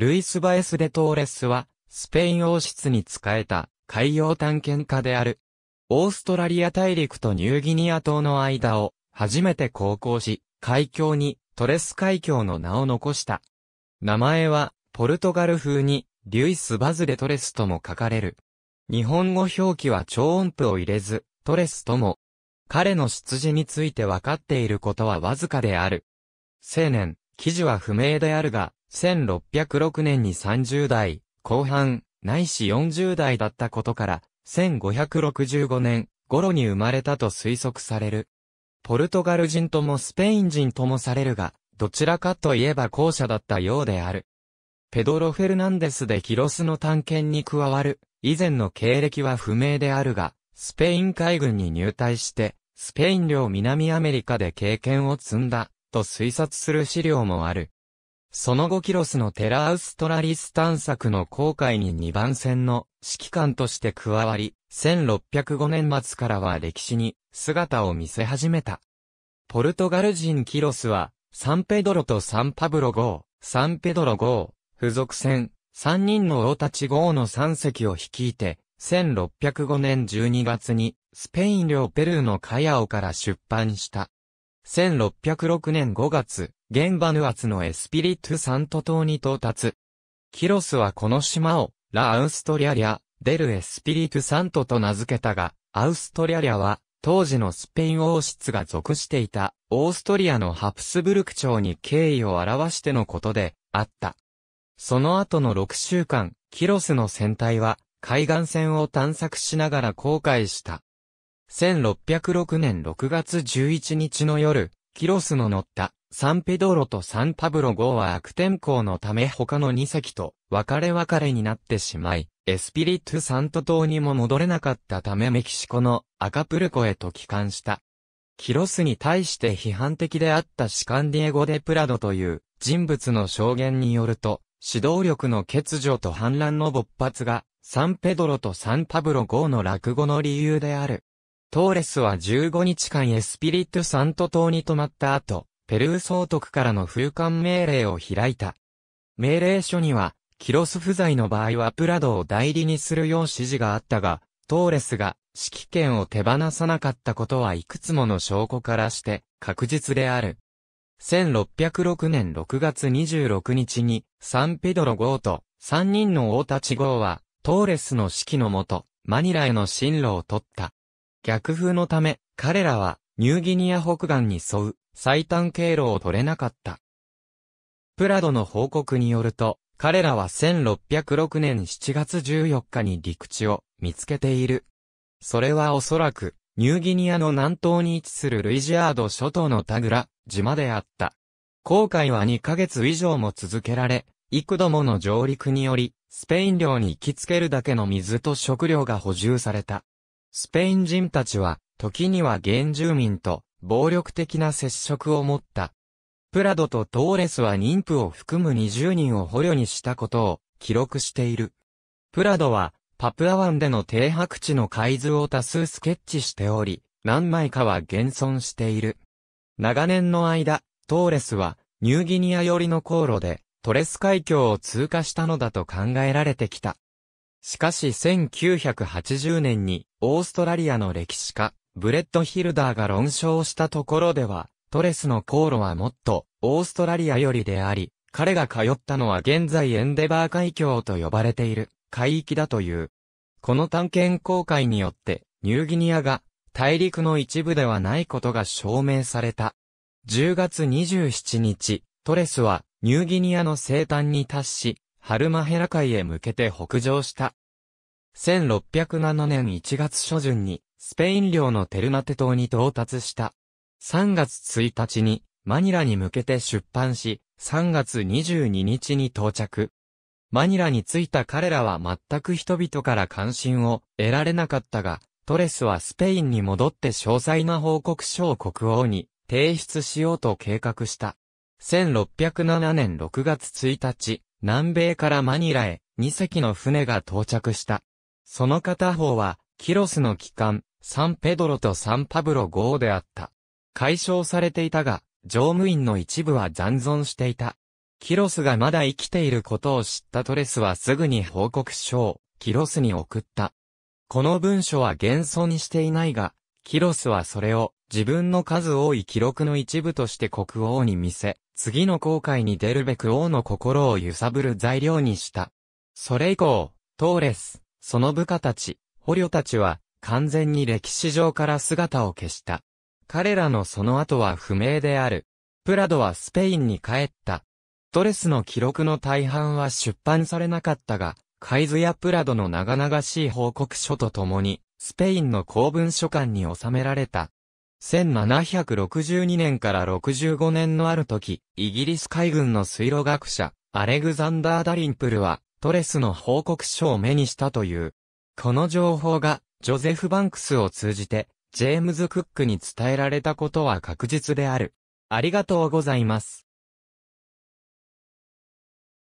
ルイス・バエス・デ・トーレスは、スペイン王室に仕えた海洋探検家である。オーストラリア大陸とニューギニア島の間を初めて航行し、海峡にトレス海峡の名を残した。名前はポルトガル風にリュイス・バズ・デ・トレスとも書かれる。日本語表記は超音符を入れず、トレスとも。彼の出自について分かっていることはわずかである。青年、記事は不明であるが、1606年に30代後半、ないし40代だったことから、1565年頃に生まれたと推測される。ポルトガル人ともスペイン人ともされるが、どちらかといえば後者だったようである。ペドロ・フェルナンデスでキロスの探検に加わる、以前の経歴は不明であるが、スペイン海軍に入隊して、スペイン領南アメリカで経験を積んだ、と推察する資料もある。その後キロスのテラアウストラリス探索の航海に2番線の指揮官として加わり、1605年末からは歴史に姿を見せ始めた。ポルトガル人キロスは、サンペドロとサンパブロ号、サンペドロ号、付属船、3人の大立ち号の3隻を率いて、1605年12月に、スペイン領ペルーのカヤオから出版した。1606年5月、現場ヌアツのエスピリトゥサント島に到達。キロスはこの島を、ラ・アウストリアリア、デル・エスピリトゥサントと名付けたが、アウストリアリアは、当時のスペイン王室が属していた、オーストリアのハプスブルク朝に敬意を表してのことで、あった。その後の6週間、キロスの船体は、海岸線を探索しながら航海した。1606年6月11日の夜、キロスの乗ったサンペドロとサンパブロ号は悪天候のため他の2隻と別れ別れになってしまい、エスピリットサント島にも戻れなかったためメキシコのアカプルコへと帰還した。キロスに対して批判的であったシカンディエゴ・デ・プラドという人物の証言によると、指導力の欠如と反乱の勃発が、サンペドロとサンパブロ号の落語の理由である。トーレスは15日間エスピリットサント島に泊まった後、ペルー総督からの封刊命令を開いた。命令書には、キロス不在の場合はプラドを代理にするよう指示があったが、トーレスが指揮権を手放さなかったことはいくつもの証拠からして確実である。1606年6月26日にサンペドロ号と3人の大立ち号はトーレスの指揮のもとマニラへの進路を取った。逆風のため彼らはニューギニア北岸に沿う最短経路を取れなかった。プラドの報告によると、彼らは1606年7月14日に陸地を見つけている。それはおそらく、ニューギニアの南東に位置するルイジアード諸島のタグラ、島であった。航海は2ヶ月以上も続けられ、幾度もの上陸により、スペイン領に行きつけるだけの水と食料が補充された。スペイン人たちは、時には原住民と暴力的な接触を持った。プラドとトーレスは妊婦を含む20人を捕虜にしたことを記録している。プラドは、パプア湾での停泊地の海図を多数スケッチしており、何枚かは現存している。長年の間、トーレスは、ニューギニア寄りの航路で、トレス海峡を通過したのだと考えられてきた。しかし1980年に、オーストラリアの歴史家、ブレッドヒルダーが論証したところでは、トレスの航路はもっと、オーストラリアよりであり、彼が通ったのは現在エンデバー海峡と呼ばれている海域だという。この探検航海によって、ニューギニアが大陸の一部ではないことが証明された。10月27日、トレスはニューギニアの西端に達し、ハルマヘラ海へ向けて北上した。1607年1月初旬にスペイン領のテルナテ島に到達した。3月1日にマニラに向けて出版し、3月22日に到着。マニラに着いた彼らは全く人々から関心を得られなかったが、トレスはスペインに戻って詳細な報告書を国王に提出しようと計画した。1607年6月1日、南米からマニラへ2隻の船が到着した。その片方は、キロスの機関、サンペドロとサンパブロ号であった。解消されていたが、乗務員の一部は残存していた。キロスがまだ生きていることを知ったトレスはすぐに報告書をキロスに送った。この文書は幻想にしていないが、キロスはそれを自分の数多い記録の一部として国王に見せ、次の航海に出るべく王の心を揺さぶる材料にした。それ以降、トーレス、その部下たち、捕虜たちは、完全に歴史上から姿を消した。彼らのその後は不明である。プラドはスペインに帰った。ドレスの記録の大半は出版されなかったが、カイズやプラドの長々しい報告書とともに、スペインの公文書館に収められた。1762年から65年のある時、イギリス海軍の水路学者、アレグザンダー・ダリンプルは、トレスの報告書を目にしたという。この情報が、ジョゼフ・バンクスを通じて、ジェームズ・クックに伝えられたことは確実である。ありがとうございます。